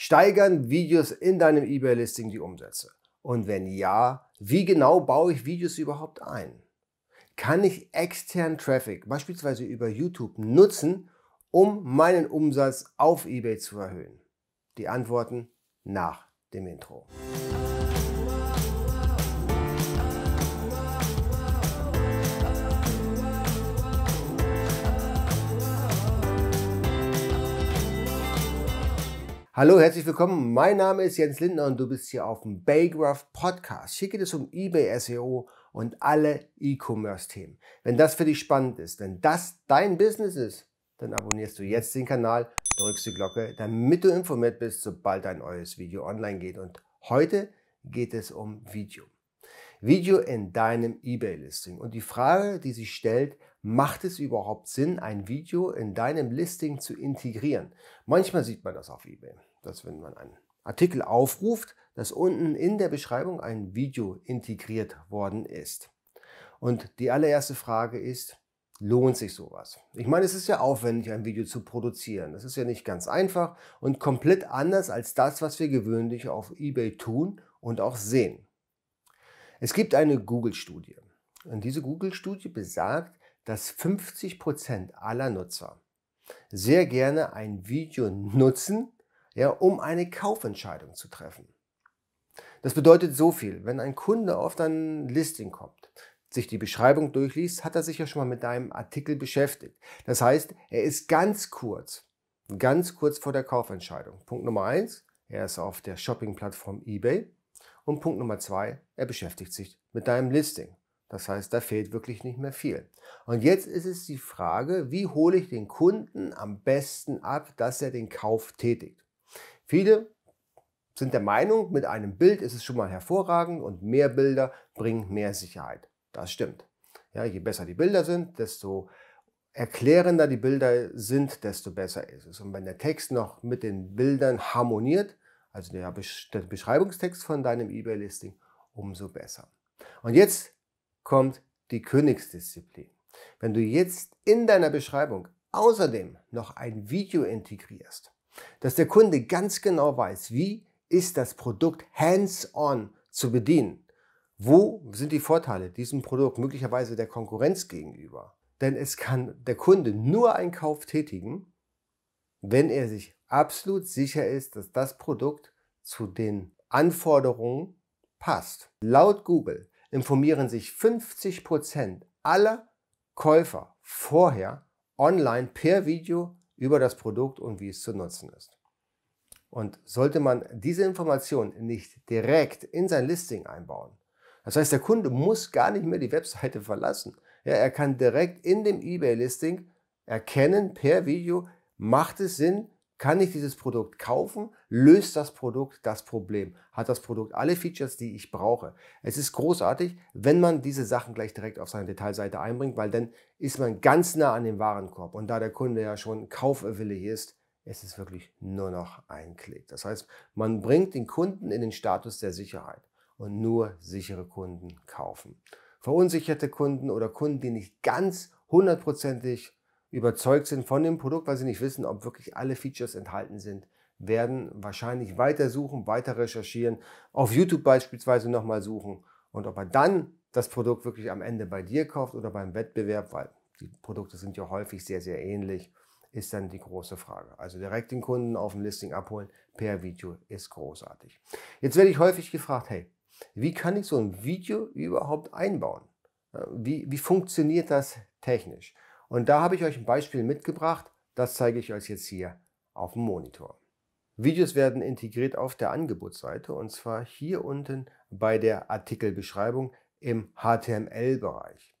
Steigern Videos in deinem eBay-Listing die Umsätze? Und wenn ja, wie genau baue ich Videos überhaupt ein? Kann ich externen Traffic, beispielsweise über YouTube, nutzen, um meinen Umsatz auf eBay zu erhöhen? Die Antworten nach dem Intro. Hallo, herzlich willkommen. Mein Name ist Jens Lindner und du bist hier auf dem Baygraph Podcast. Hier geht es um eBay SEO und alle E-Commerce-Themen. Wenn das für dich spannend ist, wenn das dein Business ist, dann abonnierst du jetzt den Kanal, drückst die Glocke, damit du informiert bist, sobald ein neues Video online geht. Und heute geht es um Video. Video in deinem eBay-Listing. Und die Frage, die sich stellt, macht es überhaupt Sinn, ein Video in deinem Listing zu integrieren? Manchmal sieht man das auf eBay dass wenn man einen Artikel aufruft, dass unten in der Beschreibung ein Video integriert worden ist. Und die allererste Frage ist, lohnt sich sowas? Ich meine, es ist ja aufwendig, ein Video zu produzieren. Das ist ja nicht ganz einfach und komplett anders als das, was wir gewöhnlich auf eBay tun und auch sehen. Es gibt eine Google-Studie. Und diese Google-Studie besagt, dass 50% Prozent aller Nutzer sehr gerne ein Video nutzen, ja, um eine Kaufentscheidung zu treffen. Das bedeutet so viel, wenn ein Kunde auf dein Listing kommt, sich die Beschreibung durchliest, hat er sich ja schon mal mit deinem Artikel beschäftigt. Das heißt, er ist ganz kurz, ganz kurz vor der Kaufentscheidung. Punkt Nummer eins, er ist auf der Shopping-Plattform eBay. Und Punkt Nummer zwei, er beschäftigt sich mit deinem Listing. Das heißt, da fehlt wirklich nicht mehr viel. Und jetzt ist es die Frage, wie hole ich den Kunden am besten ab, dass er den Kauf tätigt? Viele sind der Meinung, mit einem Bild ist es schon mal hervorragend und mehr Bilder bringen mehr Sicherheit. Das stimmt. Ja, je besser die Bilder sind, desto erklärender die Bilder sind, desto besser ist es. Und wenn der Text noch mit den Bildern harmoniert, also der Beschreibungstext von deinem eBay-Listing, umso besser. Und jetzt kommt die Königsdisziplin. Wenn du jetzt in deiner Beschreibung außerdem noch ein Video integrierst, dass der Kunde ganz genau weiß, wie ist das Produkt hands-on zu bedienen. Wo sind die Vorteile diesem Produkt möglicherweise der Konkurrenz gegenüber? Denn es kann der Kunde nur einen Kauf tätigen, wenn er sich absolut sicher ist, dass das Produkt zu den Anforderungen passt. Laut Google informieren sich 50% aller Käufer vorher online per Video über das Produkt und wie es zu nutzen ist. Und sollte man diese Information nicht direkt in sein Listing einbauen, das heißt, der Kunde muss gar nicht mehr die Webseite verlassen. Ja, er kann direkt in dem eBay-Listing erkennen per Video, macht es Sinn, kann ich dieses Produkt kaufen? Löst das Produkt das Problem? Hat das Produkt alle Features, die ich brauche? Es ist großartig, wenn man diese Sachen gleich direkt auf seine Detailseite einbringt, weil dann ist man ganz nah an dem Warenkorb. Und da der Kunde ja schon kaufwillig ist, ist es wirklich nur noch ein Klick. Das heißt, man bringt den Kunden in den Status der Sicherheit. Und nur sichere Kunden kaufen. Verunsicherte Kunden oder Kunden, die nicht ganz hundertprozentig überzeugt sind von dem Produkt, weil sie nicht wissen, ob wirklich alle Features enthalten sind, werden wahrscheinlich weiter suchen, weiter recherchieren, auf YouTube beispielsweise nochmal suchen. Und ob er dann das Produkt wirklich am Ende bei dir kauft oder beim Wettbewerb, weil die Produkte sind ja häufig sehr, sehr ähnlich, ist dann die große Frage. Also direkt den Kunden auf dem Listing abholen per Video ist großartig. Jetzt werde ich häufig gefragt, hey, wie kann ich so ein Video überhaupt einbauen? Äh, wie, wie funktioniert das technisch? Und da habe ich euch ein Beispiel mitgebracht, das zeige ich euch jetzt hier auf dem Monitor. Videos werden integriert auf der Angebotsseite und zwar hier unten bei der Artikelbeschreibung im HTML-Bereich.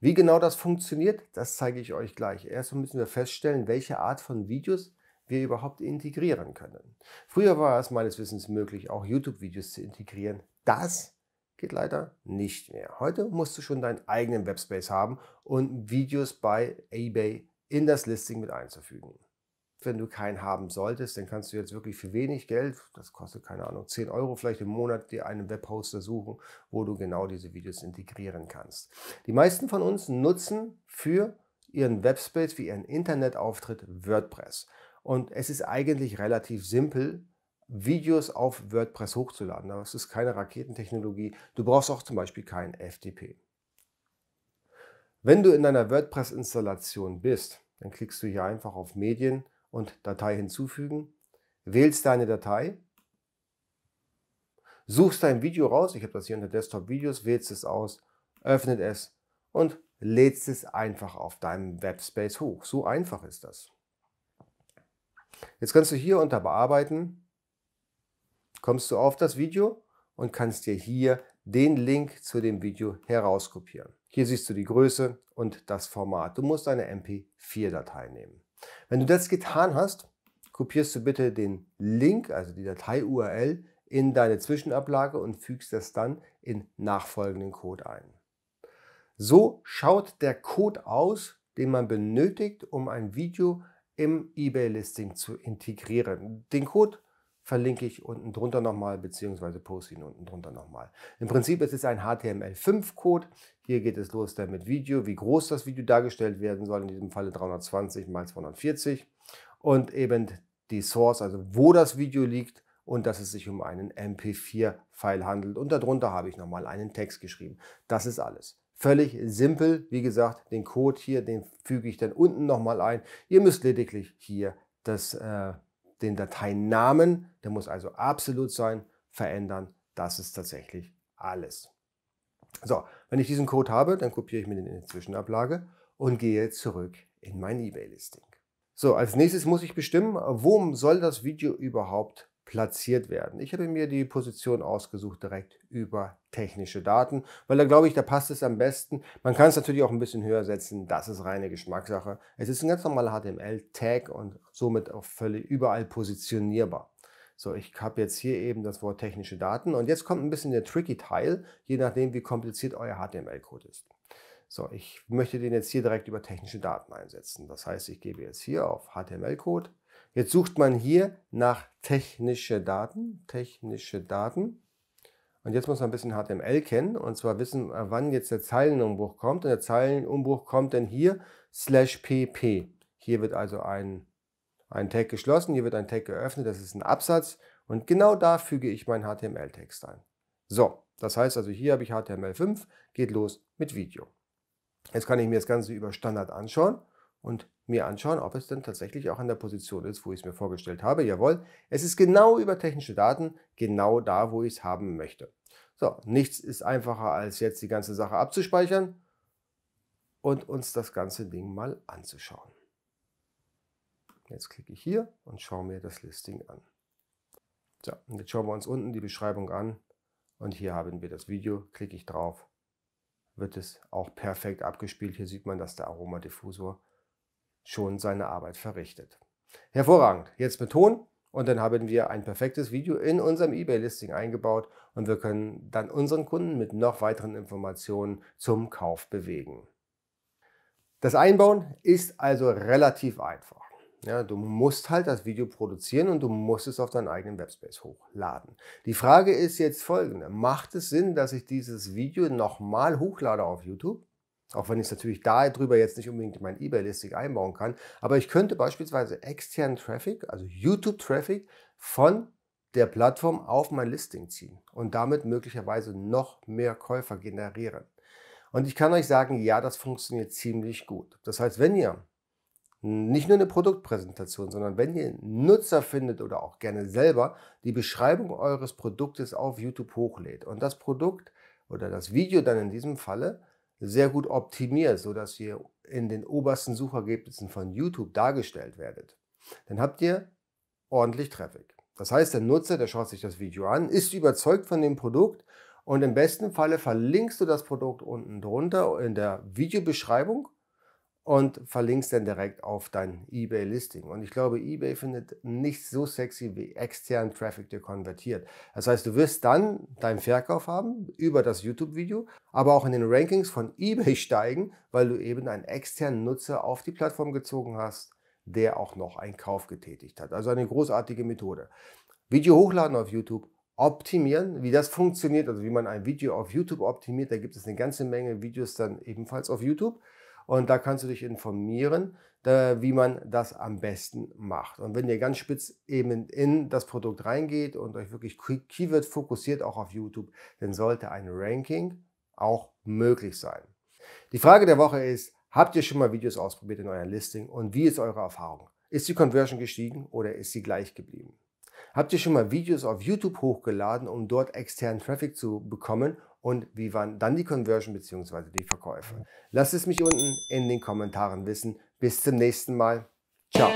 Wie genau das funktioniert, das zeige ich euch gleich. Erstmal müssen wir feststellen, welche Art von Videos wir überhaupt integrieren können. Früher war es meines Wissens möglich, auch YouTube-Videos zu integrieren. Das geht leider nicht mehr. Heute musst du schon deinen eigenen Webspace haben und Videos bei eBay in das Listing mit einzufügen. Wenn du keinen haben solltest, dann kannst du jetzt wirklich für wenig Geld, das kostet keine Ahnung, 10 Euro vielleicht im Monat, dir einen Webhoster suchen, wo du genau diese Videos integrieren kannst. Die meisten von uns nutzen für ihren Webspace, wie ihren Internetauftritt WordPress. Und es ist eigentlich relativ simpel, Videos auf WordPress hochzuladen. Das ist keine Raketentechnologie. Du brauchst auch zum Beispiel kein FTP. Wenn du in deiner WordPress-Installation bist, dann klickst du hier einfach auf Medien und Datei hinzufügen, wählst deine Datei, suchst dein Video raus, ich habe das hier unter Desktop Videos, wählst es aus, öffnet es und lädst es einfach auf deinem Webspace hoch. So einfach ist das. Jetzt kannst du hier unter Bearbeiten kommst du auf das Video und kannst dir hier den Link zu dem Video herauskopieren. Hier siehst du die Größe und das Format. Du musst eine MP4-Datei nehmen. Wenn du das getan hast, kopierst du bitte den Link, also die Datei-URL, in deine Zwischenablage und fügst das dann in nachfolgenden Code ein. So schaut der Code aus, den man benötigt, um ein Video im eBay-Listing zu integrieren. Den Code verlinke ich unten drunter nochmal, beziehungsweise poste ihn unten drunter nochmal. Im Prinzip ist es ein HTML5-Code. Hier geht es los dann mit Video, wie groß das Video dargestellt werden soll, in diesem Falle 320 x 240 und eben die Source, also wo das Video liegt und dass es sich um einen MP4-File handelt. Und darunter habe ich nochmal einen Text geschrieben. Das ist alles. Völlig simpel. Wie gesagt, den Code hier, den füge ich dann unten nochmal ein. Ihr müsst lediglich hier das äh, den Dateinamen, der muss also absolut sein, verändern. Das ist tatsächlich alles. So, wenn ich diesen Code habe, dann kopiere ich mir den in die Zwischenablage und gehe zurück in mein eBay-Listing. So, als nächstes muss ich bestimmen, wo soll das Video überhaupt platziert werden. Ich hätte mir die Position ausgesucht direkt über technische Daten, weil da glaube ich, da passt es am besten. Man kann es natürlich auch ein bisschen höher setzen, das ist reine Geschmackssache. Es ist ein ganz normaler HTML-Tag und somit auch völlig überall positionierbar. So, ich habe jetzt hier eben das Wort technische Daten und jetzt kommt ein bisschen der tricky Teil, je nachdem, wie kompliziert euer HTML-Code ist. So, ich möchte den jetzt hier direkt über technische Daten einsetzen. Das heißt, ich gebe jetzt hier auf HTML-Code Jetzt sucht man hier nach technische Daten, technische Daten. Und jetzt muss man ein bisschen HTML kennen und zwar wissen, äh, wann jetzt der Zeilenumbruch kommt. Und der Zeilenumbruch kommt dann hier slash pp. Hier wird also ein, ein Tag geschlossen, hier wird ein Tag geöffnet, das ist ein Absatz. Und genau da füge ich meinen HTML-Text ein. So, das heißt also, hier habe ich HTML5, geht los mit Video. Jetzt kann ich mir das Ganze über Standard anschauen und mir anschauen, ob es denn tatsächlich auch an der Position ist, wo ich es mir vorgestellt habe. Jawohl, es ist genau über technische Daten, genau da, wo ich es haben möchte. So, nichts ist einfacher, als jetzt die ganze Sache abzuspeichern und uns das ganze Ding mal anzuschauen. Jetzt klicke ich hier und schaue mir das Listing an. So, und jetzt schauen wir uns unten die Beschreibung an und hier haben wir das Video, klicke ich drauf, wird es auch perfekt abgespielt. Hier sieht man, dass der Aromadiffusor schon seine Arbeit verrichtet. Hervorragend. Jetzt mit Ton und dann haben wir ein perfektes Video in unserem eBay-Listing eingebaut und wir können dann unseren Kunden mit noch weiteren Informationen zum Kauf bewegen. Das Einbauen ist also relativ einfach. Ja, du musst halt das Video produzieren und du musst es auf deinen eigenen Webspace hochladen. Die Frage ist jetzt folgende. Macht es Sinn, dass ich dieses Video nochmal hochlade auf YouTube? Auch wenn ich es natürlich darüber jetzt nicht unbedingt in mein eBay-Listing einbauen kann. Aber ich könnte beispielsweise externen Traffic, also YouTube-Traffic, von der Plattform auf mein Listing ziehen und damit möglicherweise noch mehr Käufer generieren. Und ich kann euch sagen, ja, das funktioniert ziemlich gut. Das heißt, wenn ihr nicht nur eine Produktpräsentation, sondern wenn ihr Nutzer findet oder auch gerne selber die Beschreibung eures Produktes auf YouTube hochlädt und das Produkt oder das Video dann in diesem Falle sehr gut optimiert, sodass ihr in den obersten Suchergebnissen von YouTube dargestellt werdet, dann habt ihr ordentlich Traffic. Das heißt, der Nutzer, der schaut sich das Video an, ist überzeugt von dem Produkt und im besten Falle verlinkst du das Produkt unten drunter in der Videobeschreibung und verlinkst dann direkt auf dein eBay-Listing. Und ich glaube, eBay findet nichts so sexy wie externen Traffic, der konvertiert. Das heißt, du wirst dann deinen Verkauf haben über das YouTube-Video, aber auch in den Rankings von eBay steigen, weil du eben einen externen Nutzer auf die Plattform gezogen hast, der auch noch einen Kauf getätigt hat. Also eine großartige Methode. Video hochladen auf YouTube optimieren, wie das funktioniert, also wie man ein Video auf YouTube optimiert. Da gibt es eine ganze Menge Videos dann ebenfalls auf YouTube. Und da kannst du dich informieren, wie man das am besten macht. Und wenn ihr ganz spitz eben in das Produkt reingeht und euch wirklich Keyword fokussiert, auch auf YouTube, dann sollte ein Ranking auch möglich sein. Die Frage der Woche ist, habt ihr schon mal Videos ausprobiert in eurem Listing und wie ist eure Erfahrung? Ist die Conversion gestiegen oder ist sie gleich geblieben? Habt ihr schon mal Videos auf YouTube hochgeladen, um dort externen Traffic zu bekommen und wie waren dann die Conversion bzw. die Verkäufe. Lasst es mich unten in den Kommentaren wissen. Bis zum nächsten Mal. Ciao.